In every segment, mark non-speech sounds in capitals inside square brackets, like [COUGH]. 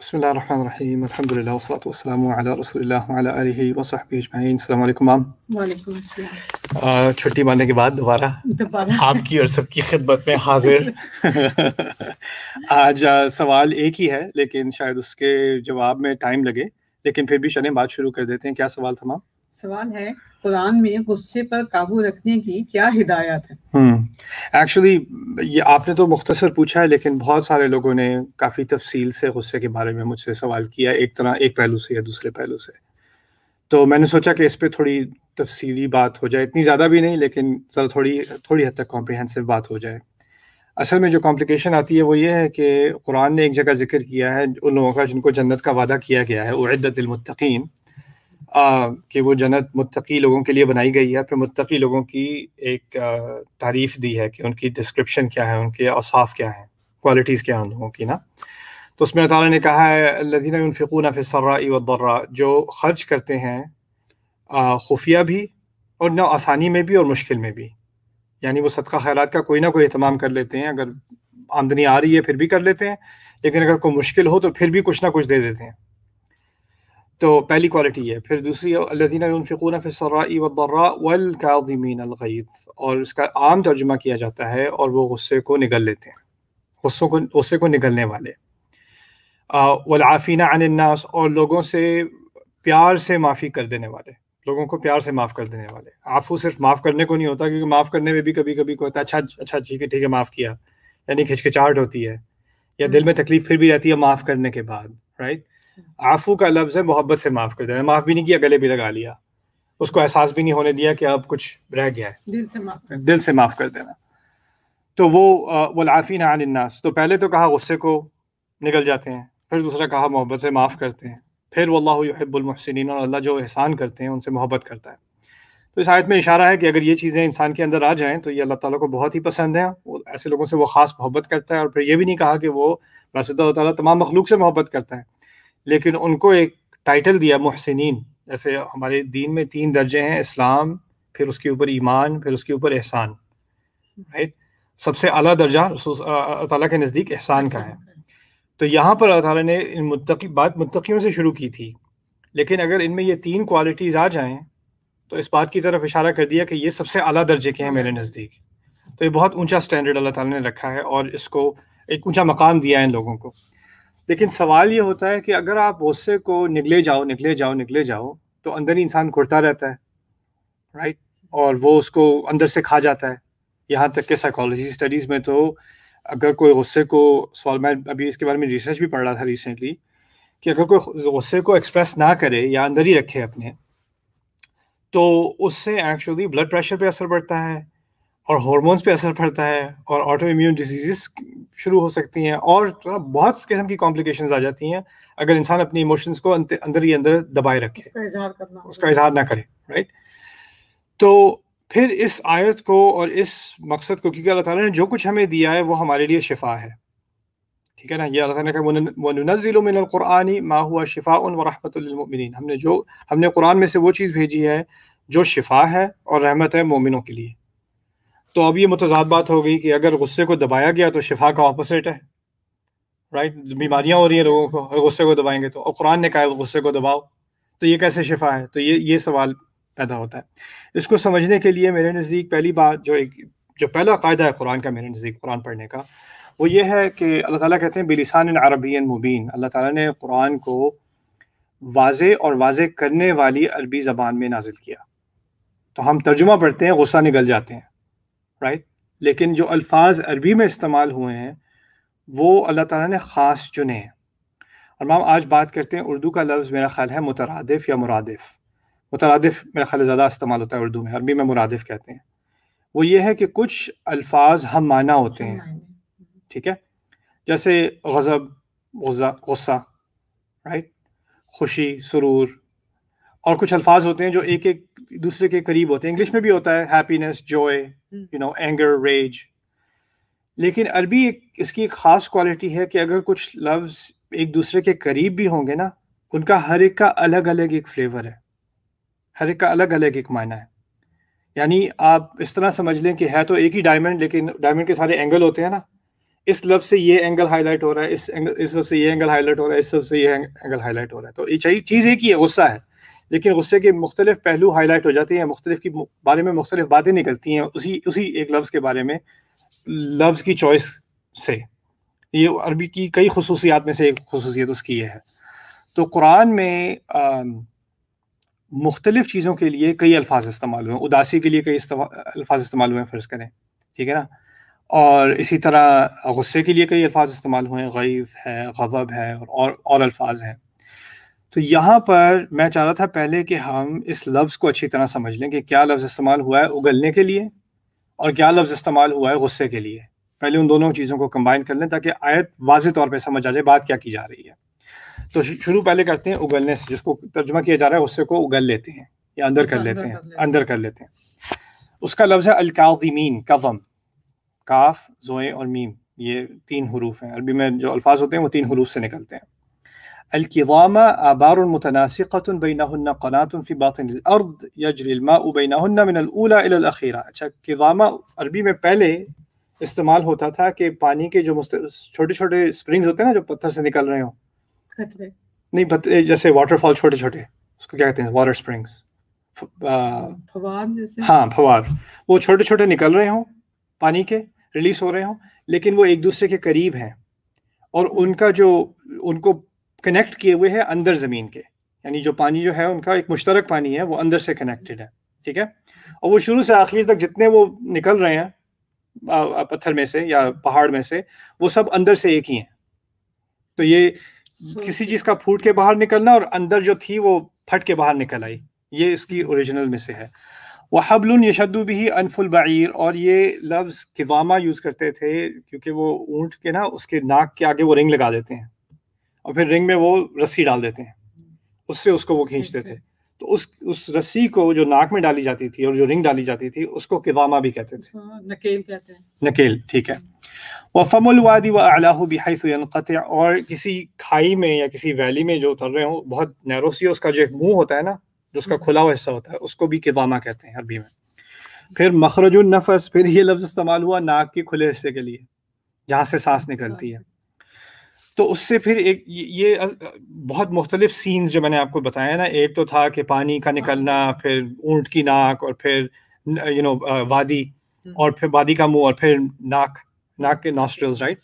بسم الله الرحمن الرحيم الحمد لله والصلاة والسلام على रसूल वाला आलिही वसहबी अजमाइन अस्सलाम वालेकुम मैम वालेकुम अस्सलाम छुट्टी मारने के बाद दोबारा दोबारा आपकी और सबकी खिदमत में हाजिर आज uh, सवाल एक ही है लेकिन शायद उसके जवाब में टाइम लगे लेकिन फिर भी चलें बात शुरू कर देते हैं क्या सवाल था मैम सवाल है कुरान में गुस्से पर काबू रखने की क्या हिदायत है एक्चुअली हम्म, ये आपने तो मुख्तसर पूछा है लेकिन बहुत सारे लोगों ने काफ़ी तफसील से गुस्से के बारे में मुझसे सवाल किया एक तरह एक पहलू से या दूसरे पहलू से तो मैंने सोचा कि इस पर थोड़ी तफसीली बात हो जाए इतनी ज़्यादा भी नहीं लेकिन ज़रा थोड़ी थोड़ी हद तक कॉम्प्रिहेंसिव बात हो जाए असल में जो कॉम्प्लिकेशन आती है वो ये है कि कुरान ने एक जगह जिक्र किया है उन लोगों का जिनको जन्नत का वादा किया गया है उद्दतमतकीन कि वो जन्नत मुतकी लोगों के लिए बनाई गई है फिर मुतकी लोगों की एक तारीफ दी है कि उनकी डिस्क्रिप्शन क्या है उनके औसाफ क्या हैं क्वालिटीज़ क्या हैं उन लोगों की ना तो उसमें ताला ने कहा है लदीन उनफ़िकून फ़िसर्रा वर्रा जो खर्च करते हैं खुफिया भी और ना आसानी में भी और मुश्किल में भी यानी वो सदका ख्याल का कोई ना कोई अहतमाम कर लेते हैं अगर आमदनी आ रही है फिर भी कर लेते हैं लेकिन अगर कोई मुश्किल हो तो फिर भी कुछ ना कुछ दे देते हैं तो पहली क्वालिटी है फिर दूसरी अल्लादीन यनफ़िकून फ़िसराई वल और इसका आम तर्जुमा किया जाता है और वो गुस्से को निगल लेते हैं गुस्सों को गुस्से को निगलने वाले वलाफ़ीना अनन्नास और लोगों से प्यार से माफ़ी कर देने वाले लोगों को प्यार से माफ़ कर देने वाले आफू सिर्फ माफ़ करने को नहीं होता क्योंकि माफ़ करने में भी कभी कभी को होता अच्छा अच्छा ठीक है ठीक है माफ़ किया यानी खिचखिचाहट होती है या दिल में तकलीफ़ फिर भी रहती है माफ़ करने के बाद राइट आफू का लफ्ज़ है मोहब्बत से माफ़ कर देना माफ़ भी नहीं किया गले भी लगा लिया उसको एहसास भी नहीं होने दिया कि अब कुछ रह गया है दिल से माफ़ दिल से माफ़ कर देना तो वो वलाफ़ी नानन्नास तो पहले तो कहा गुस्से को निकल जाते हैं फिर दूसरा कहा मोहब्बत से माफ़ करते हैं फिर वल्लाबुलमसिन और अल्लाह जो एहसान करते हैं उनसे मोहब्बत करता है तो इस आयत में इशारा है कि अगर ये चीज़ें इंसान के अंदर आ जाएं तो ये अल्लाह ताला को बहुत ही पसंद है वो ऐसे लोगों से वो ख़ास मोहब्बत करता है और फिर ये भी नहीं कहा कि वो वैसे तो अल्लाह ताला तमाम मखलूक से मोहब्बत करता है लेकिन उनको एक टाइटल दिया मुहसिन जैसे हमारे दीन में तीन दर्जे हैं इस्लाम फिर उसके ऊपर ईमान फिर उसके ऊपर एहसान राइट सबसे अला दर्जा ताला के नज़दीक एहसान का है तो यहाँ पर अल्लाह ताला ने इन मुत्तकी बात मुत्तकियों से शुरू की थी लेकिन अगर इनमें ये तीन क्वालिटीज़ आ जाएं तो इस बात की तरफ इशारा कर दिया कि ये सबसे अला दर्जे के हैं मेरे नज़दीक तो ये बहुत ऊंचा स्टैंडर्ड अल्लाह ताला ने रखा है और इसको एक ऊंचा मकाम दिया है इन लोगों को लेकिन सवाल ये होता है कि अगर आप गुस्से को निकले जाओ निकले जाओ निकले जाओ तो अंदर ही इंसान घुटता रहता है राइट और वो उसको अंदर से खा जाता है यहाँ तक के साइकोलॉजी स्टडीज़ में तो अगर कोई गुस्से को सवाल मैं अभी इसके बारे में रिसर्च भी पढ़ रहा था रिसेंटली कि अगर कोई गुस्से को एक्सप्रेस ना करे या अंदर ही रखे अपने तो उससे एक्चुअली ब्लड प्रेशर पे असर पड़ता है और हॉर्मोन्स पे असर पड़ता है और ऑटो इम्यून डिजीजेस शुरू हो सकती हैं और थोड़ा बहुत किस्म की कॉम्प्लिकेशन आ जाती हैं अगर इंसान अपनी इमोशंस को अंदर ही अंदर दबाए रखे उसका इजहार ना करे राइट तो फिर इस आयत को और इस मकसद को क्योंकि अल्लाह ताला ने जो कुछ हमें दिया है वो हमारे लिए शिफा है ठीक है ना ये अल्लाह ताला ने क़ुरानी मा हुआ शिफा उन वरहमतमिन हमने जो हमने कुरान में से वो चीज़ भेजी है जो शिफा है और रहमत है मोमिनों के लिए तो अब ये मतजाद बात हो गई कि अगर गुस्से को दबाया गया तो शिफा का ऑपोजिट है राइट बीमारियां हो रही हैं लोगों को गुस्से को दबाएंगे तो और कुरान ने कहा गुस्से को दबाओ तो ये कैसे शिफा है तो ये ये सवाल पैदा होता है इसको समझने के लिए मेरे नज़दीक पहली बात जो एक जो पहला कायदा है कुरान का मेरे नज़दीक कुरान पढ़ने का वो ये है कि अल्लाह ताला कहते हैं बिलिसान अरबी मुबीन अल्लाह ताला ने कुरान को वाजे और वाजे करने वाली अरबी ज़बान में नाजिल किया तो हम तर्जुमा पढ़ते हैं गुस्सा निकल जाते हैं राइट लेकिन जो अल्फाज अरबी में इस्तेमाल हुए हैं वो अल्लाह ताला ने ख़ास चुने हैं और मैम आज बात करते हैं उर्दू का लफ्ज़ मेरा ख्याल है मुतरदफ़ या मुरादिफ़ मुतरदफ़ मेरा ख्याल ज़्यादा इस्तेमाल होता है उर्दू में अरबी में मुरादिफ कहते हैं वो ये है कि कुछ अल्फाज हम माना होते हैं ठीक है जैसे गज़ब गुस्सा राइट खुशी सुरूर और कुछ अल्फाज होते हैं जो एक एक दूसरे के करीब होते हैं इंग्लिश में भी होता है happiness joy you know anger rage लेकिन अरबी एक इसकी एक ख़ास क्वालिटी है कि अगर कुछ लफ्ज़ एक दूसरे के करीब भी होंगे ना उनका हर एक का अलग अलग एक फ्लेवर है हर एक का अलग अलग एक मायना है यानी आप इस तरह समझ लें कि है तो एक ही डायमंड लेकिन डायमंड के सारे एंगल होते हैं ना इस लफ्ज से ये एंगल हाईलाइट हो रहा है इस एंगल इस लफ से ये एंगल हाईलाइट हो रहा है इस लफ से ये एंगल हाईलाइट हो रहा है तो ये चाहिए चीज़ एक ही है गुस्सा है लेकिन गुस्से के मुख्तलिफ पहलू हाईलाइट हो जाते हैं मुख्तलिफ की बारे में मुख्तलिफ बातें निकलती हैं उसी उसी एक लफ्ज़ के बारे में लफ्ज़ की चॉइस से ये अरबी की कई खसूसियात में से एक खसूसियत उसकी ये है तो कुरान में मुख्तलिफ चीज़ों के लिए कई अल्फाज इस्तेमाल हुए उदासी के लिए कई अल्फाज इस्तेमाल हुए फ़र्ज़ करें ठीक है ना और इसी तरह गुस्से के लिए कई अल्फाज इस्तेमाल हुए हैं गैज़ है गज़ब है और और अल्फाज हैं तो यहाँ पर मैं चाह रहा था पहले कि हम इस लफ्ज़ को अच्छी तरह समझ लें कि क्या लफ्ज़ इस्तेमाल हुआ है उगलने के लिए और क्या लफ्ज़ इस्तेमाल हुआ है गुस्से के लिए पहले उन दोनों चीज़ों को कंबाइन कर लें ताकि आयत वाज तौर पर समझ आ जाए बात क्या की जा रही है तो शुरू पहले करते हैं उगलने से जिसको तर्जमा किया जा रहा है गुस्से को उगल लेते हैं या अंदर कर अच्छा, लेते हैं अंदर कर लेते हैं उसका लफ्ज़ है अलकाजीमीन कवम काफ जोए और मीम ये तीन हरूफ हैं अरबी में जो अल्फाज होते हैं वो तीन हरूफ से निकलते हैं الكظامة آبار متناسقة بينهن قناة في باطن الأرض يجري الماء بينهن من الأولى إلى الأخيرة अच्छा किवामा अरबी में पहले इस्तेमाल होता था कि पानी के जो छोटे छोटे स्प्रिंग्स होते हैं ना जो पत्थर से निकल रहे हो नहीं जैसे वाटरफॉल छोटे छोटे उसको क्या कहते हैं वाटर स्प्रिंग्स फवार जैसे हाँ फवार वो छोटे छोटे निकल रहे हों पानी के रिलीज हो रहे हों लेकिन वो एक दूसरे के करीब हैं और उनका जो उनको कनेक्ट किए हुए हैं अंदर ज़मीन के यानी जो पानी जो है उनका एक मुश्तरक पानी है वो अंदर से कनेक्टेड है ठीक है और वो शुरू से आखिर तक जितने वो निकल रहे हैं पत्थर में से या पहाड़ में से वो सब अंदर से एक ही हैं तो ये किसी चीज़ का फूट के बाहर निकलना और अंदर जो थी वो फट के बाहर निकल आई ये इसकी ओरिजिनल में से है वह हबल यशदु भी अनफुल बार और ये लफ्ज़ किवामा यूज़ करते थे क्योंकि वो ऊँट के ना उसके नाक के आगे वो रिंग लगा देते हैं और फिर रिंग में वो रस्सी डाल देते हैं उससे उसको वो खींचते थे तो उस उस रस्सी को जो नाक में डाली जाती थी और जो रिंग डाली जाती थी उसको किवामा भी कहते थे हाँ, नकेल कहते हैं नकेल ठीक है वादी व अलाहू बिहाइस और किसी खाई में या किसी वैली में जो उतर रहे हो बहुत नैरोसी उसका जो एक मुंह होता है ना जो उसका हम्म। खुला हुआ हिस्सा होता है उसको भी किवामा कहते हैं अरबी में फिर मखरजुल नफस फिर ये लफ्ज़ इस्तेमाल हुआ नाक के खुले हिस्से के लिए जहाँ से सांस निकलती है तो उससे फिर एक ये बहुत मुख्तलिफ सीन्स जो मैंने आपको बताया ना एक तो था कि पानी का हाँ। निकलना फिर ऊँट की नाक और फिर यू नो वादी हम्म। और फिर वादी का मुंह और फिर नाक नाक के नॉस्ट्रल्स राइट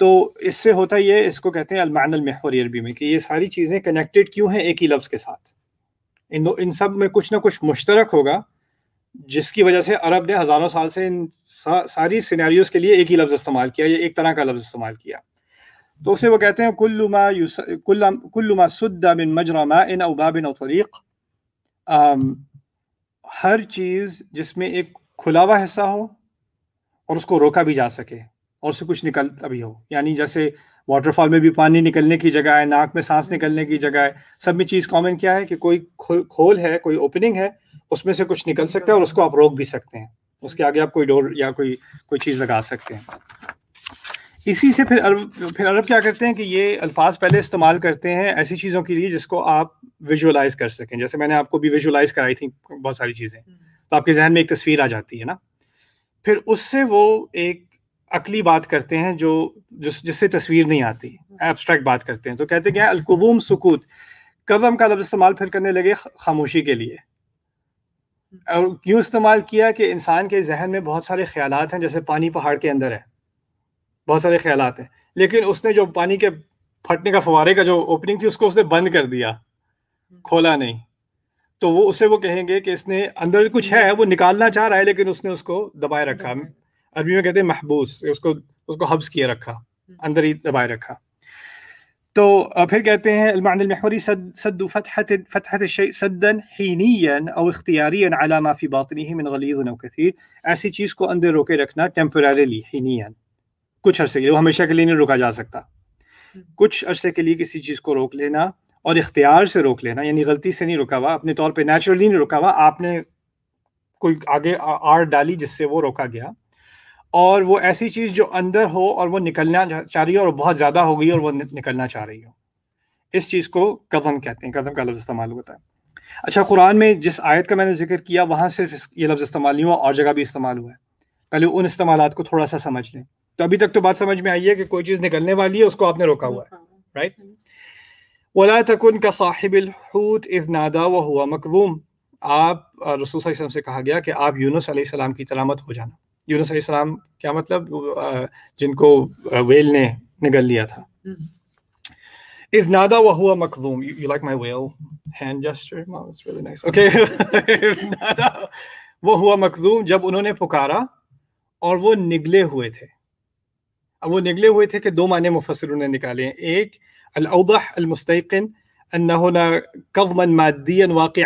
तो इससे होता ये इसको कहते हैं अलमान अलमहर अरबी में कि ये सारी चीज़ें कनेक्टेड क्यों हैं एक ही लफ्ज़ के साथ इन इन सब में कुछ ना कुछ मुश्तरक होगा जिसकी वजह से अरब ने हज़ारों साल से इन सा, सारी सीनारी के लिए एक ही लफ्ज़ इस्तेमाल किया या एक तरह का लफ्ज़ इस्तेमाल किया तो उसे वो कहते हैं कुल्लुमा कुल्लुमा मिन मजरमा इन अबाबिन तरीक़ हर चीज़ जिसमें एक खुला हुआ हिस्सा हो और उसको रोका भी जा सके और उससे कुछ निकलता भी हो यानी जैसे वाटरफॉल में भी पानी निकलने की जगह है नाक में सांस निकलने की जगह है सब में चीज़ कॉमन क्या है कि कोई खोल है कोई ओपनिंग है उसमें से कुछ निकल सकता है और उसको आप रोक भी सकते हैं उसके आगे आप कोई डोर या कोई कोई चीज़ लगा सकते हैं इसी से फिर अरब फिर अरब क्या करते हैं कि ये अल्फाज पहले इस्तेमाल करते हैं ऐसी चीज़ों के लिए जिसको आप विजुअलाइज कर सकें जैसे मैंने आपको भी विजुअलाइज कराई थी बहुत सारी चीज़ें तो आपके जहन में एक तस्वीर आ जाती है ना फिर उससे वो एक अकली बात करते हैं जो जिस जिससे तस्वीर नहीं आती एब्स्ट्रैक्ट बात करते हैं तो कहते क्या अलकुबूम सुकूत कदम का लफ्ज़ इस्तेमाल फिर करने लगे खामोशी के लिए और क्यों इस्तेमाल किया कि इंसान के जहन में बहुत सारे ख्याल हैं जैसे पानी पहाड़ के अंदर है बहुत सारे ख्याल हैं लेकिन उसने जो पानी के फटने का फवारे का जो ओपनिंग थी उसको उसने बंद कर दिया खोला नहीं तो वो उसे वो कहेंगे कि इसने अंदर कुछ है वो निकालना चाह रहा है लेकिन उसने उसको दबाए रखा अरबी में कहते हैं महबूस उसको उसको हब्स किए रखा अंदर ही दबाए रखा तो फिर कहते हैं المحوري سد سد فتحة فتحة الشيء سدا حينيا او اختياريا على ما في باطنه من غليظ او كثير ऐसी चीज को अंदर रोके रखना टेम्पोरेली حينيا कुछ अरसे के लिए वो हमेशा के लिए नहीं रोका जा सकता हम्म। कुछ अरसे के लिए किसी चीज़ को रोक लेना और इख्तियार से रोक लेना यानी गलती से नहीं रुका हुआ अपने तौर पे नेचुरली नहीं रुका हुआ आपने कोई आगे आड़ डाली जिससे वो रोका गया और वो ऐसी चीज़ जो अंदर हो और वो निकलना चाह रही हो और बहुत ज़्यादा हो गई और वो निकलना चाह रही हो इस चीज़ को कदम कहते हैं कदम का लफ्ज़ इस्तेमाल होता है अच्छा कुरान में जिस आयत का मैंने जिक्र किया वहाँ सिर्फ ये लफ्ज़ इस्तेमाल नहीं हुआ और जगह भी इस्तेमाल हुआ है पहले उन इस्तेमाल को थोड़ा सा समझ लें तो अभी तक तो बात समझ में आई है कि कोई चीज़ निकलने वाली है उसको आपने रोका हुआ है राइट हाँ, वला तकन का हूत इज नादा व हुआ मकवूम आप रसूल से कहा गया कि आप यूनुस सलाम की तलामत हो जाना यूनुस सलाम क्या मतलब जिनको वेल ने निगल लिया था हम्म। इज नादा व हुआ मकवूम you like my well hand gesture it's really nice okay is नादा वो हुआ मखदूम जब उन्होंने पुकारा और वो निगले हुए थे अब वो निकले हुए थे कि दो माने मुफसरों ने निकाले हैं एक अलौदह अलमुस्तकिन अन्नहो ना कवमन मादियन वाक़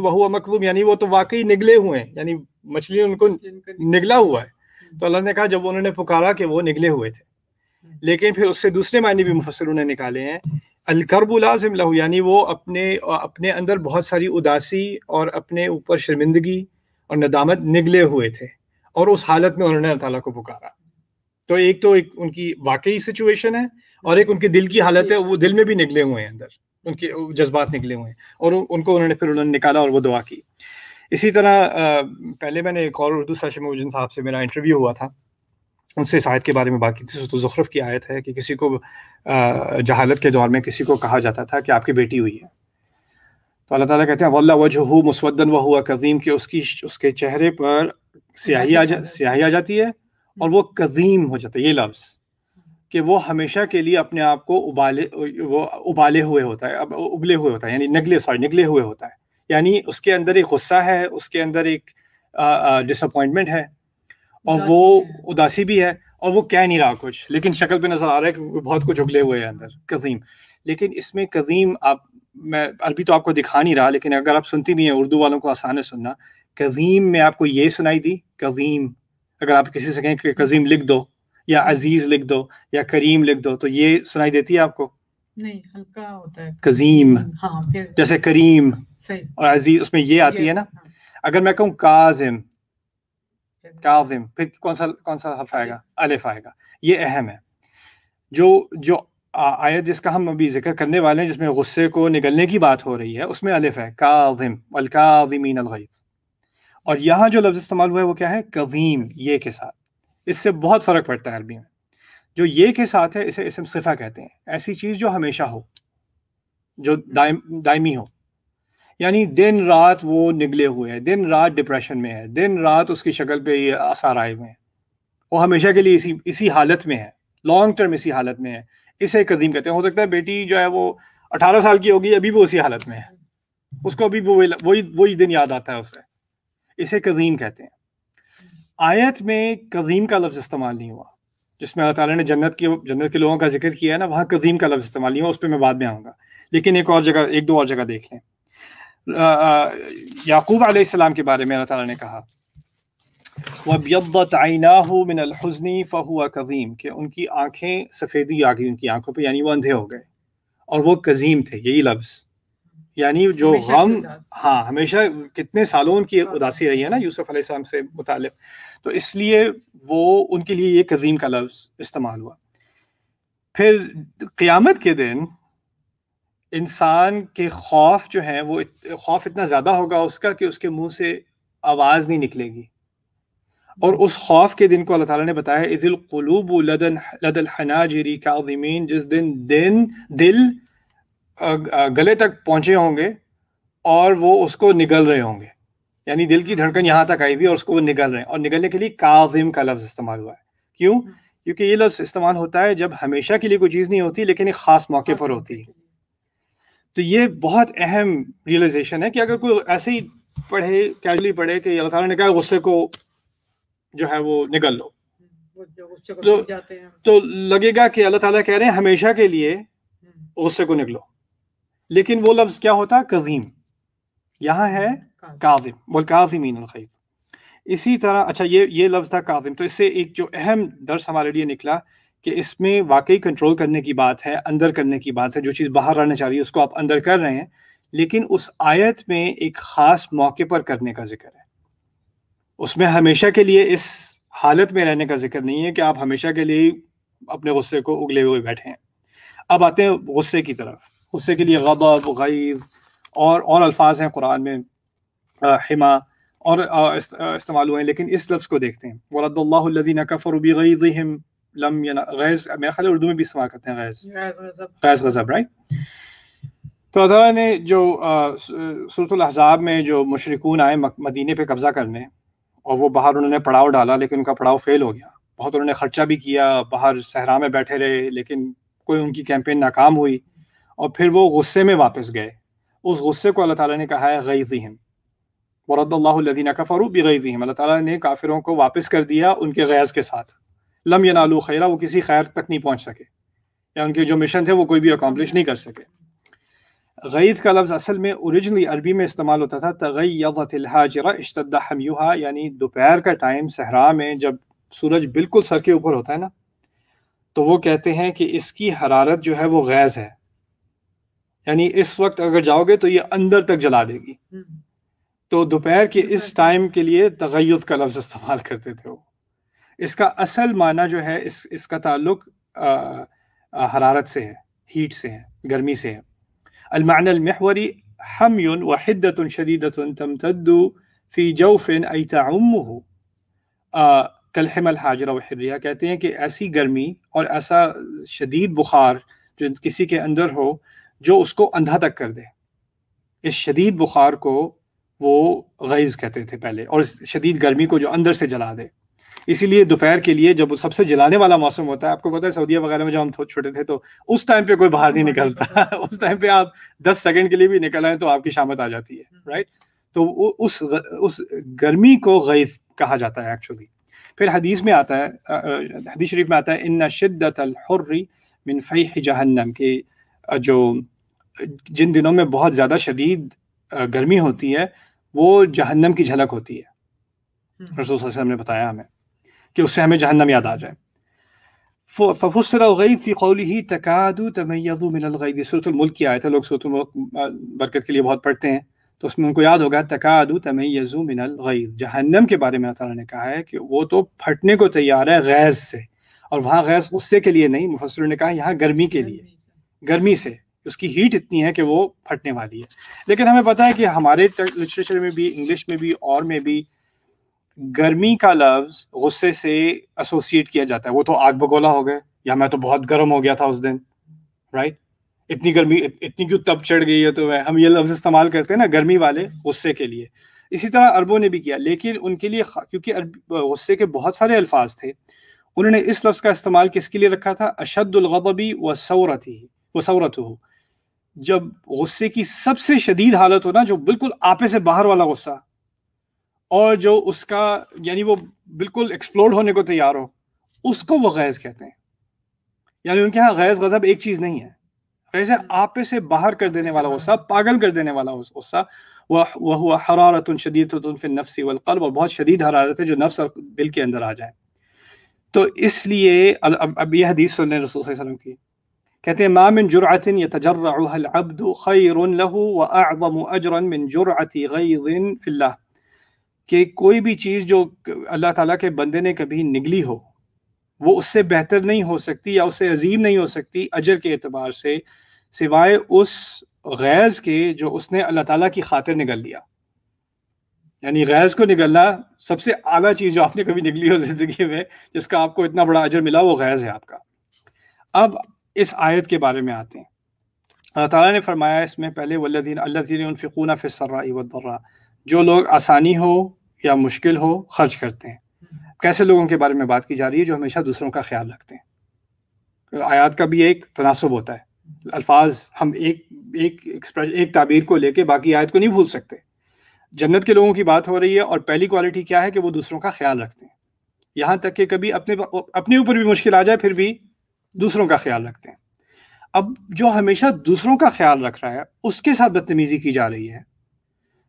वह हुआ मकलूम यानी वो तो वाकई निगले हुए हैं यानी मछली उनको निगला हुआ है तो अल्लाह ने कहा जब उन्होंने पुकारा कि वो निगले हुए थे लेकिन फिर उससे दूसरे मायने भी मुफसरों ने निकाले हैं अलकरब लाजिम लहू यानी वो अपने अपने अंदर बहुत सारी उदासी और अपने ऊपर शर्मिंदगी और नदामत निगले हुए थे और उस हालत में उन्होंने अल्लाह ताला को पुकारा तो एक तो एक उनकी वाकई सिचुएशन है और एक उनके दिल की हालत है वो दिल में भी निकले हुए हैं अंदर उनके जज्बात निकले हुए हैं और उनको उन्होंने फिर उन्होंने निकाला और वो दुआ की इसी तरह पहले मैंने एक और उर्दू साशि मोजन साहब से मेरा इंटरव्यू हुआ था उनसे इस आयत के बारे में बात की थी तो ज़ुखरफ की आयत है कि किसी को जहालत के दौर में किसी को कहा जाता था कि आपकी बेटी हुई है तो अल्लाह ताला कहते हैं वल्ला वजह मुसवदन व हुआ कदीम कि उसकी उसके चेहरे पर स्याही आ जा स्याही आ जाती है और वो कदीम हो जाता है ये लफ्ज़ कि वो हमेशा के लिए अपने आप को उबाले वो उबाले हुए होता है अब उबले हुए होता है यानी निगले सॉरी निगले हुए होता है यानी उसके अंदर एक गुस्सा है उसके अंदर एक डिसअपॉइंटमेंट है और वो उदासी भी है और वो कह नहीं रहा कुछ लेकिन शक्ल पे नजर आ रहा है कि बहुत कुछ उबले हुए हैं अंदर कदीम लेकिन इसमें कदीम आप मैं अरबी तो आपको दिखा नहीं रहा लेकिन अगर आप सुनती भी हैं उर्दू वालों को आसान है सुनना कदीम में आपको ये सुनाई दी कदीम अगर आप किसी से कहें कि कजीम लिख दो या अजीज लिख दो या करीम लिख दो तो ये सुनाई देती है आपको नहीं हल्का होता है कजीम हाँ, फिर जैसे करीम सही और अजीज उसमें ये आती ये, है ना हाँ। अगर मैं कहूँ काजिम काजिम फिर कौन सा कौन सा हर्फ आएगा अलिफ आएगा ये अहम है जो जो आयत जिसका हम अभी जिक्र करने वाले हैं जिसमें गुस्से को निगलने की बात हो रही है उसमें अलिफ है काजिम अल काजिमीन अल गैज़ और यहाँ जो लफ्ज़ इस्तेमाल हुआ है वो क्या है कवीम ये के साथ इससे बहुत फ़र्क पड़ता है अरबी में जो ये के साथ है इसे इसम सिफ़ा कहते हैं ऐसी चीज़ जो हमेशा हो जो हम्म। दायम दायमी हो यानी दिन रात वो निगले हुए हैं दिन रात डिप्रेशन में है दिन रात उसकी शक्ल पे ये आसार आए हुए हैं वो हमेशा के लिए इसी इसी हालत में है लॉन्ग टर्म इसी हालत में है इसे कदीम कहते हैं हो सकता है बेटी जो है वो अठारह साल की होगी अभी वो उसी हालत में है उसको अभी वो वही वही दिन याद आता है उसे इसे कज़ीम कहते हैं आयत में कदीम का लफ्ज़ इस्तेमाल नहीं हुआ जिसमें अल्लाह ताला ने जन्नत के जन्नत के लोगों का जिक्र किया है ना वहाँ कज़ीम का लफ्ज़ इस्तेमाल नहीं हुआ उस पर मैं बाद में आऊँगा लेकिन एक और जगह एक दो और जगह देख लें याकूब आसमाम के बारे में अल्लाह ताला ने कहा वबत के कज़ीम उनकी आंखें सफ़ेदी आ गई उनकी आंखों पर यानी वो अंधे हो गए और वो कज़ीम थे यही लफ्ज़ यानी जो हम हाँ हमेशा कितने सालों उनकी हाँ। उदासी रही है ना यूसुफ अलैहिस्सलाम से मुतालिक तो इसलिए वो उनके लिए ये कज़ीम का लफ्ज़ इस्तेमाल हुआ फिर क़यामत के दिन इंसान के खौफ जो है वो इत, खौफ इतना ज़्यादा होगा उसका कि उसके मुंह से आवाज़ नहीं निकलेगी और हम्म। उस खौफ के दिन को अल्लाह ताला ने बताया इजिल कलूब लदन लदल हनाजरी का जिस दिन दिन दिल गले तक पहुंचे होंगे और वो उसको निगल रहे होंगे यानी दिल की धड़कन यहाँ तक आई हुई और उसको वो निगल रहे हैं और निगलने के लिए काजिम का लफ्ज़ इस्तेमाल हुआ है क्यों हम्म। क्योंकि ये लफ्ज़ इस्तेमाल होता है जब हमेशा के लिए कोई चीज़ नहीं होती लेकिन एक ख़ास मौके पर होती है तो ये बहुत अहम रियलाइजेशन है कि अगर कोई ऐसे ही पढ़े कैजुअली पढ़े कि अल्लाह ताला ने कहा गुस्से को जो है वो निगल लो तो, तो लगेगा कि अल्लाह ताला कह रहे हैं हमेशा के लिए हम्म। गुस्से को निकलो लेकिन वो लफ्ज क्या होता है कजीम यहाँ है काजिम बोल काजिमीन खैफ इसी तरह अच्छा ये ये लफ्ज़ था काजिम तो इससे एक जो अहम दर्स हमारे लिए निकला कि इसमें वाकई कंट्रोल करने की बात है अंदर करने की बात है जो चीज़ बाहर रहना चाह रही है उसको आप अंदर कर रहे हैं लेकिन उस आयत में एक ख़ास मौके पर करने का जिक्र है उसमें हमेशा के लिए इस हालत में रहने का जिक्र नहीं है कि आप हमेशा के लिए अपने गुस्से को उगले हुए बैठे हैं अब आते हैं गुस्से की तरफ गुस्से के लिए गदब गईद और और अल्फाज हैं कुरान में हिमा और इस्तेमाल हुए हैं लेकिन इस लफ्ज़ को देखते हैं वरद्दीन कफ़रबी गईम लम गैज़ मेरा ख्याल उर्दू में भी इस्तेमाल करते हैं गैज़ गैज़ गज़ब राइट तो अदा ने जो सूरत अहज़ाब में जो मशरकून आए मदीने पर कब्ज़ा करने और वो बाहर उन्होंने पड़ाव डाला लेकिन उनका पड़ाव फेल हो गया बहुत उन्होंने ख़र्चा भी किया बाहर सहरा में बैठे रहे लेकिन कोई उनकी कैंपेन नाकाम हुई और फिर वो गुस्से में वापस गए उस गुस्से को अल्लाह ताला ने कहा है का वरदीन भी बेगईदीम अल्लाह ताला ने काफिरों को वापस कर दिया उनके गैज़ के साथ लम यनालू खैरा वो किसी खैर तक नहीं पहुँच सके या उनके जो मिशन थे वो कोई भी अकम्पलिश नहीं कर सके गईद का लफ्ज़ असल में औरिजनली अरबी में इस्तेमाल होता था तगैतिलहाजरा इश्तदा हमयूहा यानी दोपहर का टाइम सहरा में जब सूरज बिल्कुल सर के ऊपर होता है ना तो वो कहते हैं कि इसकी हरारत जो है वो गैज़ है यानी इस वक्त अगर जाओगे तो ये अंदर तक जला देगी हम्म। तो दोपहर के इस टाइम के लिए तगैद का लफ्ज़ इस्तेमाल करते थे वो इसका असल माना जो है इस इसका ताल्लुक हरारत से है हीट से है गर्मी से है अलमानमहवरी हम व हिद्दत शदीदत फ़ी जोफिन अतम हो कलहमल हाजरा वहरिया कहते हैं कि ऐसी गर्मी और ऐसा शदीद बुखार जो किसी के अंदर हो जो उसको अंधा तक कर दे इस शदीद बुखार को वो गैज़ कहते थे पहले और इस शदीद गर्मी को जो अंदर से जला दे इसीलिए दोपहर के लिए जब सबसे जलाने वाला मौसम होता है आपको पता है सऊदीया वगैरह में जब हम छोटे थे तो उस टाइम पे कोई बाहर नहीं हाँ, निकलता हाँ, हाँ। उस टाइम पे आप 10 सेकंड के लिए भी निकल आए तो आपकी शामत आ जाती है राइट हम्म। तो उस उस गर्मी को गैज कहा जाता है एक्चुअली फिर हदीस में आता है हदीस शरीफ में आता है इन्ना शिद्दत अलहर्री मिन जहन्नम की जो जिन दिनों में बहुत ज़्यादा शदीद गर्मी होती है वो जहन्नम की झलक होती है हम्म। रसूल ने बताया हमें कि उससे हमें जहन्नम याद आ जाए फफसर ही तकादू तमैदी की आयत है लोग बरकत के लिए बहुत पढ़ते हैं तो उसमें उनको याद होगा तकादू तमैज़ु मिनल गैज़ जहन्नम के बारे में अल्लाह ने कहा है कि वो तो फटने को तैयार है गैस से और वहाँ गैस गुस्से के लिए नहीं मुफसर ने कहा यहाँ गर्मी के लिए गर्मी से उसकी हीट इतनी है कि वो फटने वाली है लेकिन हमें पता है कि हमारे लिटरेचर में भी इंग्लिश में भी और में भी गर्मी का लफ्ज गुस्से से एसोसिएट किया जाता है वो तो आग बगोला हो गए या मैं तो बहुत गर्म हो गया था उस दिन राइट इतनी गर्मी इतनी क्यों तब चढ़ गई है तो हम ये लफ्ज इस्तेमाल करते हैं ना गर्मी वाले गुस्से के लिए इसी तरह अरबों ने भी किया लेकिन उनके लिए क्योंकि गुस्से के बहुत सारे अल्फाज थे उन्होंने इस लफ्ज़ का इस्तेमाल किसके लिए रखा था अशदुलगबी व सौरती वसवरत हो जब गुस्से की सबसे शदीद हालत हो ना जो बिल्कुल आपे से बाहर वाला गुस्सा और जो उसका यानी वो बिल्कुल एक्सप्लोर होने को तैयार हो उसको वो गैज़ कहते हैं यानी उनके यहाँ गैज़ गज़ब एक चीज़ नहीं है गैज़ है आपे से बाहर कर देने वाला गुस्सा पागल कर देने वाला गुस्सा वह वह हुआ हरारत शदीद फिर नफसी वलकल्ब और बहुत शदीद हरारत है जो नफ्स और दिल के अंदर आ जाए तो इसलिए अब अब यह हदीस सुन रसूल वसल्लम की एते मामिन جرعه يتجرعها العبد خير له واعظم اجرا من جرعه غيظ في الله કે કોઈ ભી ચીઝ જો અલ્લાહ તઆલા કે બંદે ને કભી નિગલી હો વો ઉસ સે બેહતર નહીં હો સકતી يا ઉસ સે अजीમ નહીં હો સકતી અજર કે ઇતબાર સે સિવાય ઉસ غયઝ કે જો ઉસને અલ્લાહ તઆલા કી ખાતર નિગલ લિયા યાની غયઝ કો નિગલના સબસે આગા ચીઝ જો આપને કભી નિગલી હો જિંદગી મે જિસ્કા આપકો ઇતના બડા અજર મિલા વો غયઝ હે આપકા અબ इस आयत के बारे में आते हैं अल्लाह ताला ने फरमाया इसमें पहले वल्लदीन अल्लदीन उनफिकून फ़िसर्रा वर्रा जो लोग आसानी हो या मुश्किल हो खर्च करते हैं कैसे लोगों के बारे में बात की जा रही है जो हमेशा दूसरों का ख्याल रखते हैं आयात का भी एक तनासब होता है अल्फाज हम एक एक एक्सप्रेस एक ताबीर को लेके बाकी आयत को नहीं भूल सकते जन्नत के लोगों की बात हो रही है और पहली क्वालिटी क्या है कि वो दूसरों का ख्याल रखते हैं यहाँ तक कि कभी अपने अपने ऊपर भी मुश्किल आ जाए फिर भी दूसरों का ख्याल रखते हैं अब जो हमेशा दूसरों का ख्याल रख रहा है उसके साथ बदतमीजी की जा रही है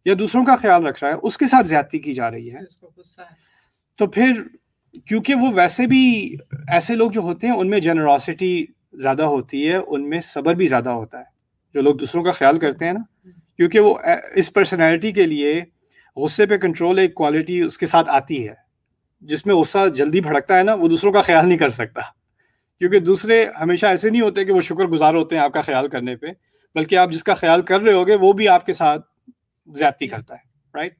या दूसरों का ख्याल रख रहा है उसके साथ ज्यादती की जा रही है तो फिर क्योंकि वो वैसे भी ऐसे लोग जो होते हैं उनमें जनरोसिटी ज़्यादा होती है उनमें सब्र भी ज़्यादा होता है जो लोग दूसरों का ख्याल करते हैं ना क्योंकि वो इस पर्सनैलिटी के लिए गुस्से पे कंट्रोल एक क्वालिटी उसके साथ आती है जिसमें गुस्सा जल्दी भड़कता है ना वो दूसरों का ख्याल नहीं कर सकता क्योंकि दूसरे हमेशा ऐसे नहीं होते कि वो गुजार होते हैं आपका ख्याल करने पे बल्कि आप जिसका ख्याल कर रहे होगे वो भी आपके साथ ज्यादती करता है राइट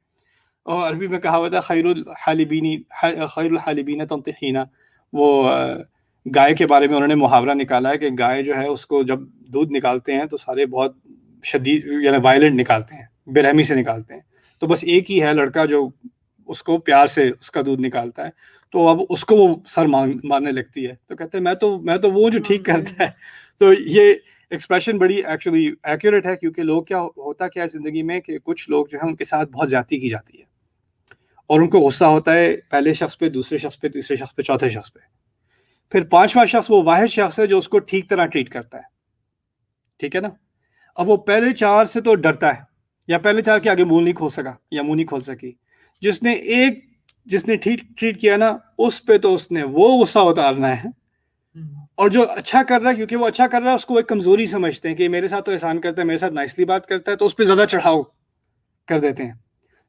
और अरबी में कहावत है खैर खैरहालिबीना तमतहीना वो गाय के बारे में उन्होंने मुहावरा निकाला है कि गाय जो है उसको जब दूध निकालते हैं तो सारे बहुत शदीद यानी वायलेंट निकालते हैं बेरहमी से निकालते हैं तो बस एक ही है लड़का जो उसको प्यार से उसका दूध निकालता है तो अब उसको वो सर मांग मारने लगती है तो कहते हैं मैं तो मैं तो वो जो ठीक हाँ, करता हाँ। है तो ये एक्सप्रेशन बड़ी एक्चुअली एक्यूरेट है क्योंकि लोग क्या होता क्या है ज़िंदगी में कि कुछ लोग जो है उनके साथ बहुत ज़्यादा की जाती है और उनको गुस्सा होता है पहले शख्स पे दूसरे शख्स पे तीसरे शख्स पे चौथे शख्स पे फिर पांचवा शख्स वो वाहिद शख्स है जो उसको ठीक तरह ट्रीट करता है ठीक है ना अब वो पहले चार से तो डरता है या पहले चार के आगे मुंह नहीं खोल सका या मुंह नहीं खोल सकी जिसने एक जिसने ठीक ट्रीट किया ना उस पे तो उसने वो गुस्सा उतारना है हम्म। और जो अच्छा कर रहा है क्योंकि वो अच्छा कर रहा है उसको एक कमजोरी समझते हैं कि मेरे साथ तो एहसान करता है मेरे साथ नाइसली बात करता है तो उस पर ज्यादा चढ़ाव कर देते हैं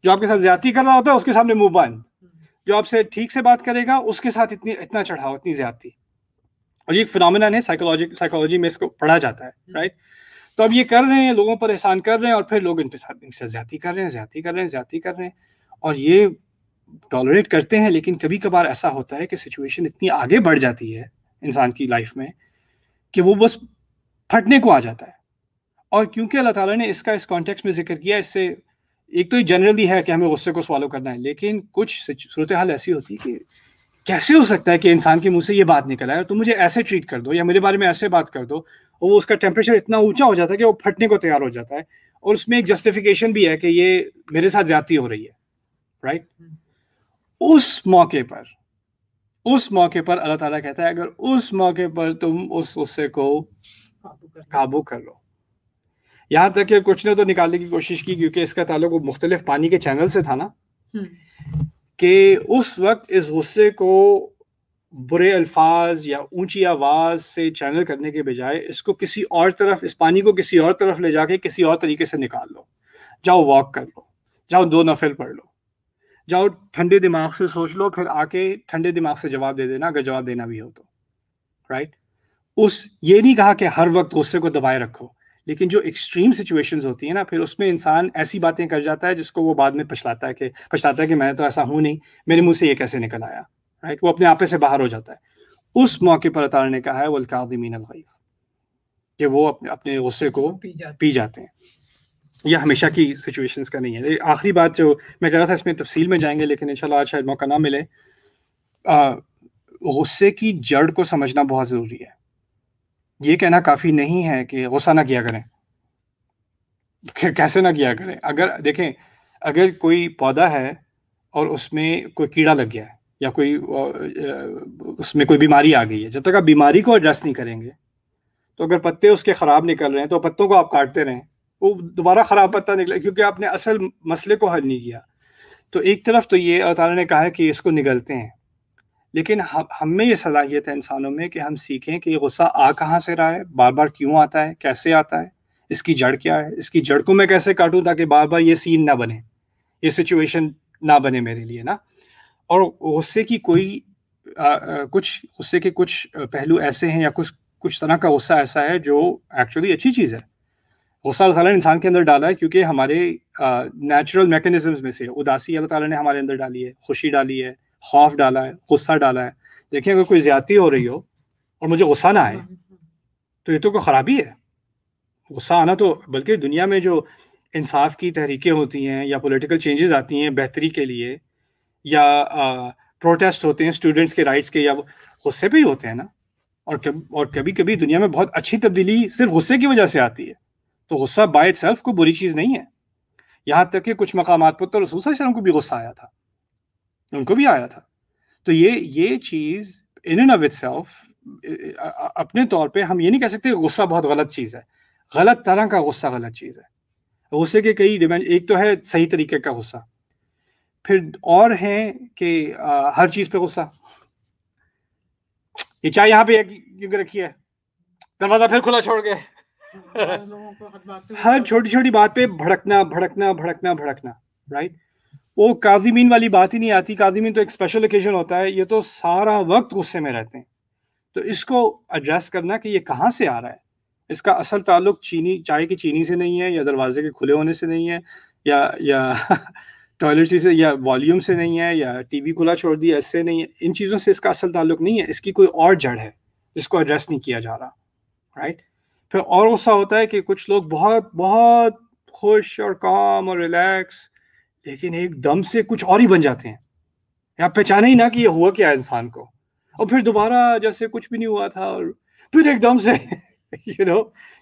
जो आपके साथ ज्यादा कर रहा होता है उसके सामने मुंह बंद हम्म। जो आपसे ठीक से बात करेगा उसके साथ इतनी इतना चढ़ाव इतनी ज्यादा और ये एक फिनोमिनन है साइकोलॉजी साइकोलॉजी में इसको पढ़ा जाता है राइट हम्म। तो अब ये कर रहे हैं लोगों पर एहसान कर रहे हैं और फिर लोग इन पे ज्यादा कर रहे हैं ज्यादा कर रहे हैं ज्यादा कर रहे हैं और ये टॉलरेट करते हैं लेकिन कभी कभार ऐसा होता है कि सिचुएशन इतनी आगे बढ़ जाती है इंसान की लाइफ में कि वो बस फटने को आ जाता है और क्योंकि अल्लाह ताला ने इसका इस कॉन्टेक्स्ट में जिक्र किया इससे एक तो ये जनरली है कि हमें गुस्से को सॉलो करना है लेकिन कुछ सूरत हाल ऐसी होती है कि कैसे हो सकता है कि इंसान के मुंह से ये बात निकल आए तो मुझे ऐसे ट्रीट कर दो या मेरे बारे में ऐसे बात कर दो और वो उसका टेम्परेचर इतना ऊंचा हो जाता है कि वो फटने को तैयार हो जाता है और उसमें एक जस्टिफिकेशन भी है कि ये मेरे साथ ज्यादा हो रही है राइट right? हम्म। उस मौके पर उस मौके पर अल्लाह ताला कहता है अगर उस मौके पर तुम उस गुस्से को काबू कर लो यहां तक कि कुछ ने तो निकालने की कोशिश की क्योंकि इसका ताल्लुक मुख्तलिफ पानी के चैनल से था ना हम्म। कि उस वक्त इस गुस्से को बुरे अल्फाज या ऊंची आवाज से चैनल करने के बजाय इसको किसी और तरफ इस पानी को किसी और तरफ ले जाके किसी और तरीके से निकाल लो जाओ वॉक कर लो जाओ दो नफिल पढ़ लो जाओ ठंडे दिमाग से सोच लो फिर आके ठंडे दिमाग से जवाब दे देना अगर जवाब देना भी हो तो राइट उस ये नहीं कहा कि हर वक्त गुस्से को दबाए रखो लेकिन जो एक्सट्रीम सिचुएशंस होती है ना फिर उसमें इंसान ऐसी बातें कर जाता है जिसको वो बाद में पछताता है कि पछताता है कि मैं तो ऐसा हूं नहीं मेरे मुंह से ये कैसे निकल आया राइट वो अपने आपे से बाहर हो जाता है उस मौके पर अतार ने कहा है वलकादमीन अलगैफ कि वो अपने अपने गुस्से को पी जाते हैं यह हमेशा की सिचुएशंस का नहीं है आखिरी बात जो मैं कह रहा था इसमें तफसील में जाएंगे लेकिन इंशाल्लाह आज शायद मौका ना मिले गुस्से की जड़ को समझना बहुत ज़रूरी है ये कहना काफ़ी नहीं है कि गुस्सा ना किया करें कैसे ना किया करें अगर देखें अगर कोई पौधा है और उसमें कोई कीड़ा लग गया है या कोई उसमें कोई बीमारी आ गई है जब तक आप बीमारी को एड्रेस नहीं करेंगे तो अगर पत्ते उसके ख़राब निकल रहे हैं तो पत्तों को आप काटते रहें वो दोबारा ख़राब पत्ता निकले क्योंकि आपने असल मसले को हल नहीं किया तो एक तरफ तो ये अल्लाह ताला ने कहा है कि इसको निगलते हैं लेकिन हम हम में ये सलाहियत है इंसानों में कि हम सीखें कि ये गुस्सा आ कहाँ से रहा है बार बार क्यों आता है कैसे आता है इसकी जड़ क्या है इसकी जड़ को मैं कैसे काटूँ ताकि बार बार ये सीन ना बने ये सिचुएशन ना बने मेरे लिए ना और गुस्से की कोई आ, आ, कुछ गुस्से के कुछ पहलू ऐसे हैं या कुछ कुछ तरह का गुस्सा ऐसा है जो एक्चुअली अच्छी चीज़ है गुस्सा अल्लाह इंसान के अंदर डाला है क्योंकि हमारे नेचुरल मेकनिज़म में से उदासी अल्लाह ताला ने हमारे अंदर डाली है खुशी डाली है खौफ डाला है गुस्सा डाला है देखिए अगर कोई ज्यादती हो रही हो और मुझे गुस्सा ना आए हम्म, हम्म, हम्म। तो ये तो कोई ख़राबी है गुस्सा आना तो बल्कि दुनिया में जो इंसाफ की तहरीकें होती हैं या पोलिटिकल चेंजेस आती हैं बेहतरी के लिए या प्रोटेस्ट होते हैं स्टूडेंट्स के राइट्स के या गुस्से पर ही होते हैं ना और और कभी कभी दुनिया में बहुत अच्छी तब्दीली सिर्फ गुस्से की वजह से आती है तो गुस्सा बाय सेल्फ कोई बुरी चीज़ नहीं है यहाँ तक कि कुछ मकाम पर तो रसूल वसलम को भी गुस्सा आया था उनको भी आया था तो ये ये चीज़ in and of itself अपने तौर पे हम ये नहीं कह सकते गुस्सा बहुत गलत चीज़ है गलत तरह का गुस्सा गलत चीज़ है गुस्से के कई डिमेंड एक तो है सही तरीके का गुस्सा फिर और हैं कि हर चीज़ पे गुस्सा ये चाय यहाँ पे रखी है दरवाज़ा फिर खुला छोड़ गए हर छोटी छोटी बात पे भड़कना भड़कना भड़कना भड़कना राइट वो काजिमीन वाली बात ही नहीं आती काजिमीन तो एक स्पेशल ओकेजन होता है ये तो सारा वक्त गुस्से में रहते हैं तो इसको एड्रेस करना कि ये कहाँ से आ रहा है इसका असल ताल्लुक चीनी चाय की चीनी से नहीं है या दरवाजे के खुले होने से नहीं है या या टॉयलेट [LAUGHS] से या वॉल्यूम से नहीं है या टीवी खुला छोड़ दिया ऐसे नहीं है इन चीज़ों से इसका असल ताल्लुक नहीं है इसकी कोई और जड़ है जिसको एड्रेस नहीं किया जा रहा राइट फिर और गुस्सा होता है कि कुछ लोग बहुत बहुत खुश और काम और रिलैक्स लेकिन एकदम से कुछ और ही बन जाते हैं या पहचाने ही ना कि ये हुआ क्या इंसान को और फिर दोबारा जैसे कुछ भी नहीं हुआ था और फिर एकदम से यू [LAUGHS] नो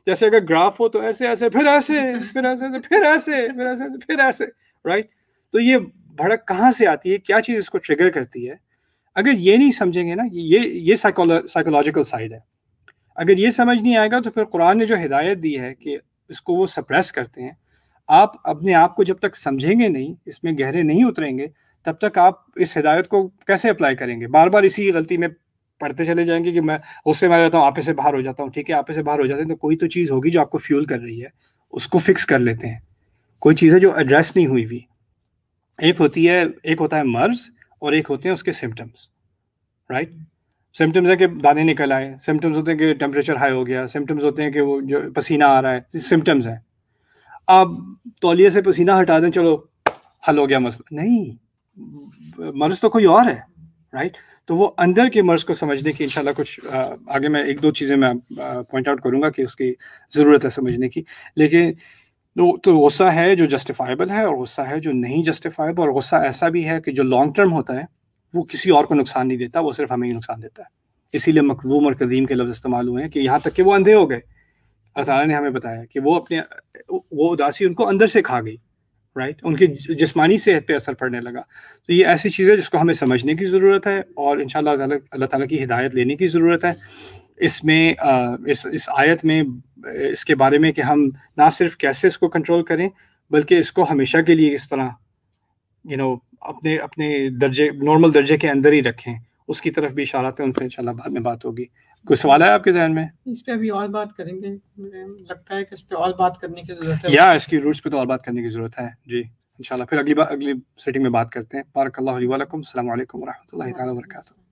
जैसे अगर ग्राफ हो तो ऐसे ऐसे फिर ऐसे फिर ऐसे ऐसे फिर ऐसे फिर ऐसे ऐसे फिर ऐसे राइट तो ये भड़क कहाँ से आती है क्या चीज़ इसको ट्रिगर करती है अगर ये नहीं समझेंगे ना ये ये साइकोलॉजिकल साइड है अगर ये समझ नहीं आएगा तो फिर कुरान ने जो हिदायत दी है कि इसको वो सप्रेस करते हैं आप अपने आप को जब तक समझेंगे नहीं इसमें गहरे नहीं उतरेंगे तब तक आप इस हिदायत को कैसे अप्लाई करेंगे बार बार इसी गलती में पढ़ते चले जाएंगे कि मैं उससे मैं जाता हूँ आपे से बाहर हो जाता हूँ ठीक है आपे से बाहर हो जाते हैं तो कोई तो चीज़ होगी जो आपको फ्यूल कर रही है उसको फिक्स कर लेते हैं कोई चीज़ है जो एड्रेस नहीं हुई हुई एक होती है एक होता है मर्ज और एक होते हैं उसके सिम्टम्स राइट सिम्टम्स है कि दाने निकल आए सिम्टम्स होते हैं कि टेम्परेचर हाई हो गया सिम्टम्स होते हैं कि वो जो पसीना आ रहा है सिम्टम्स हैं आप तौलिए से पसीना हटा दें चलो हल हो गया मसला नहीं मर्ज तो कोई और है राइट तो वो अंदर के मर्ज को समझने की इंशाल्लाह कुछ आ, आगे मैं एक दो चीज़ें मैं पॉइंट आउट करूँगा कि उसकी ज़रूरत है समझने की लेकिन तो तो गुस्सा है जो जस्टिफाइबल है और गुस्सा है जो नहीं जस्टिफाइबल और गुस्सा ऐसा भी है कि जो लॉन्ग टर्म होता है वो किसी और को नुकसान नहीं देता वो सिर्फ हमें ही नुकसान देता है इसीलिए मकदूम और कदीम के लफ्ज़ इस्तेमाल हुए हैं कि यहाँ तक कि वो अंधे हो गए अल्लाह ने हमें बताया कि वो अपने वो उदासी उनको अंदर से खा गई राइट उनकी जिसमानी सेहत पे असर पड़ने लगा तो ये ऐसी चीज़ है जिसको हमें समझने की ज़रूरत है और इन अल्लाह ताला की हिदायत लेने की ज़रूरत है इसमें इस इस आयत में इसके बारे में कि हम ना सिर्फ कैसे इसको कंट्रोल करें बल्कि इसको हमेशा के लिए इस तरह यू you नो know, अपने अपने दर्जे नॉर्मल दर्जे के अंदर ही रखें उसकी तरफ भी इशारा है उनसे इंशाल्लाह बाद में बात होगी कोई सवाल है आपके जहन में इस पर अभी और बात करेंगे लगता है कि इस पर और बात करने की जरूरत है या इसकी रूट्स पे तो और बात करने की जरूरत है जी इंशाल्लाह फिर अगली बार अगली सेटिंग में बात करते हैं बारक अल्लाह वरहमल